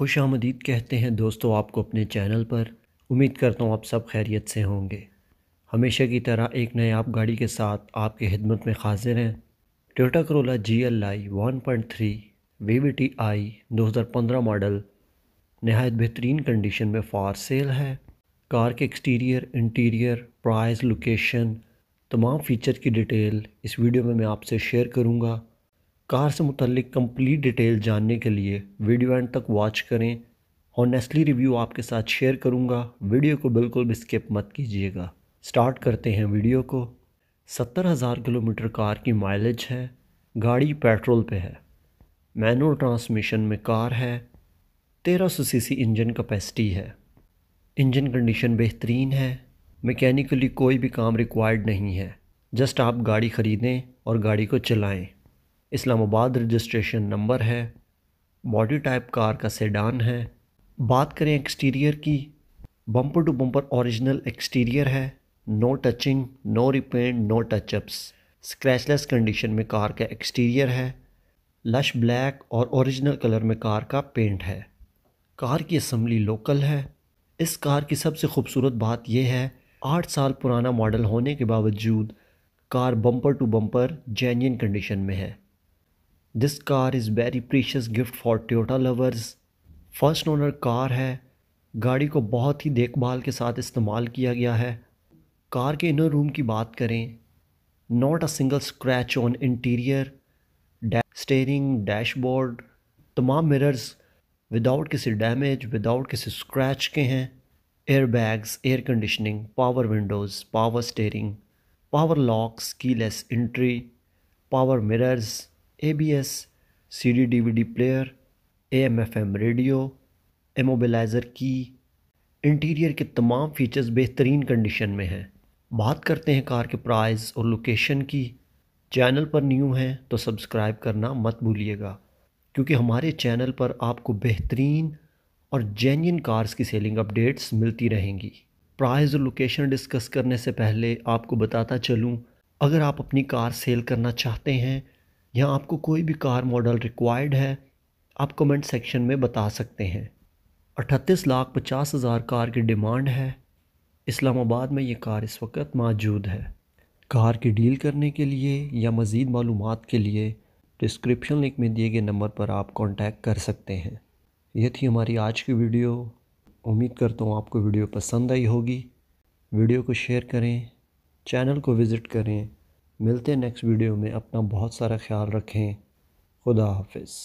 खुश आमदीद कहते हैं दोस्तों आपको अपने चैनल पर उम्मीद करता हूँ आप सब खैरियत से होंगे हमेशा की तरह एक नए आप गाड़ी के साथ आपके खिदमत में हाजिर हैं Toyota Corolla G L I one point three V V T I दो हज़ार पंद्रह मॉडल नहायत बेहतरीन कंडीशन में फ़ार सेल है कार के एक्सटीरियर इंटीरियर प्राइस लोकेशन तमाम फ़ीचर की डिटेल इस वीडियो में मैं आपसे शेयर करूँगा कार से मुतलिक कम्प्लीट डिटेल जानने के लिए वीडियो एंड तक वॉच करें नेस्ली रिव्यू आपके साथ शेयर करूँगा वीडियो को बिल्कुल भी स्किप मत कीजिएगा स्टार्ट करते हैं वीडियो को सत्तर हज़ार किलोमीटर कार की माइलेज है गाड़ी पेट्रोल पे है मैनुअल ट्रांसमिशन में कार है तेरह सौ सी इंजन कैपेसिटी है इंजन कंडीशन बेहतरीन है मैकेनिकली कोई भी काम रिक्वायर्ड नहीं है जस्ट आप गाड़ी ख़रीदें और गाड़ी को चलाएं इस्लामाबाद रजिस्ट्रेशन नंबर है बॉडी टाइप कार का सेडान है बात करें एक्सटीरियर की bumper to bumper original exterior है no touching no repaint no touchups scratchless condition में कार का एक्सटीरियर है लश ब्लैक और ओरिजिनल कलर में कार का पेंट है कार की असम्बली लोकल है इस कार की सबसे खूबसूरत बात यह है आठ साल पुराना मॉडल होने के बावजूद car bumper to bumper genuine condition में है this car is very precious gift for Toyota lovers first owner car है गाड़ी को बहुत ही देखभाल के साथ इस्तेमाल किया गया है कार के इनर रूम की बात करें not a single scratch on interior steering dashboard तमाम मिरर्स विदाउट किसी डैमेज विदाउट किसी स्क्रैच के हैं air bags air conditioning power windows power steering power locks keyless entry power mirrors A B S C D D V D player A M F M radio immobilizer की interior के तमाम features बेहतरीन condition में हैं बात करते हैं car के प्राइस और लोकेशन की चैनल पर न्यू हैं तो सब्सक्राइब करना मत भूलिएगा क्योंकि हमारे चैनल पर आपको बेहतरीन और जेन्यन कार्स की सेलिंग अपडेट्स मिलती रहेंगी प्राइस और लोकेशन डिस्कस करने से पहले आपको बताता चलूँ अगर आप अपनी कार सेल करना चाहते हैं या आपको कोई भी कार मॉडल रिक्वायर्ड है आप कमेंट सेक्शन में बता सकते हैं अठतीस लाख पचास हज़ार कार की डिमांड है इस्लामाबाद में ये कार इस वक्त मौजूद है कार की डील करने के लिए या मज़ीद मालूम के लिए डिस्क्रिप्शन लिंक में दिए गए नंबर पर आप कांटेक्ट कर सकते हैं यह थी हमारी आज की वीडियो उम्मीद करता हूँ आपको वीडियो पसंद आई होगी वीडियो को शेयर करें चैनल को विज़िट करें मिलते हैं नेक्स्ट वीडियो में अपना बहुत सारा ख्याल रखें खुदा हाफिज़